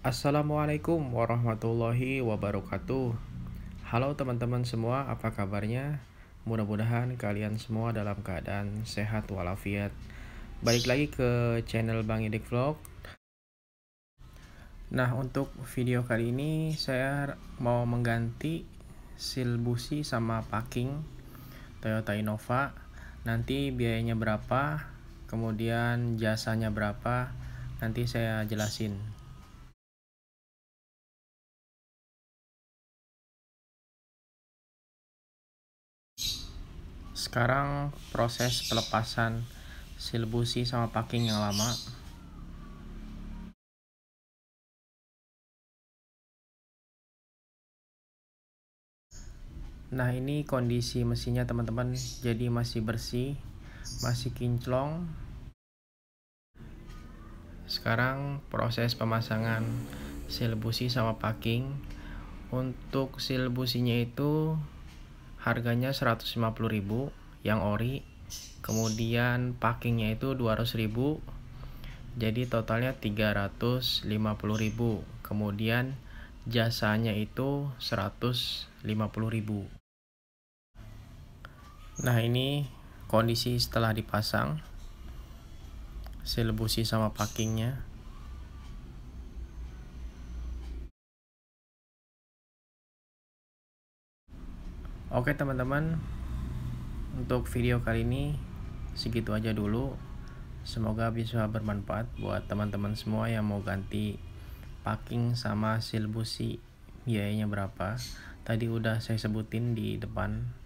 Assalamualaikum warahmatullahi wabarakatuh. Halo teman-teman semua, apa kabarnya? Mudah-mudahan kalian semua dalam keadaan sehat walafiat. Balik lagi ke channel Bang Idik Vlog. Nah, untuk video kali ini saya mau mengganti silbusi sama packing Toyota Innova. Nanti biayanya berapa? Kemudian jasanya berapa? Nanti saya jelasin. sekarang proses pelepasan silbusi sama packing yang lama Nah ini kondisi mesinnya teman-teman Jadi masih bersih Masih kinclong Sekarang proses pemasangan silbusi sama packing Untuk silbusinya itu harganya 150.000 yang ori kemudian packingnya itu 200.000 jadi totalnya 350.000 kemudian jasanya itu 150.000 nah ini kondisi setelah dipasang selebusi sama packingnya Oke teman-teman, untuk video kali ini segitu aja dulu. Semoga bisa bermanfaat buat teman-teman semua yang mau ganti packing sama silbusi biayanya berapa. Tadi udah saya sebutin di depan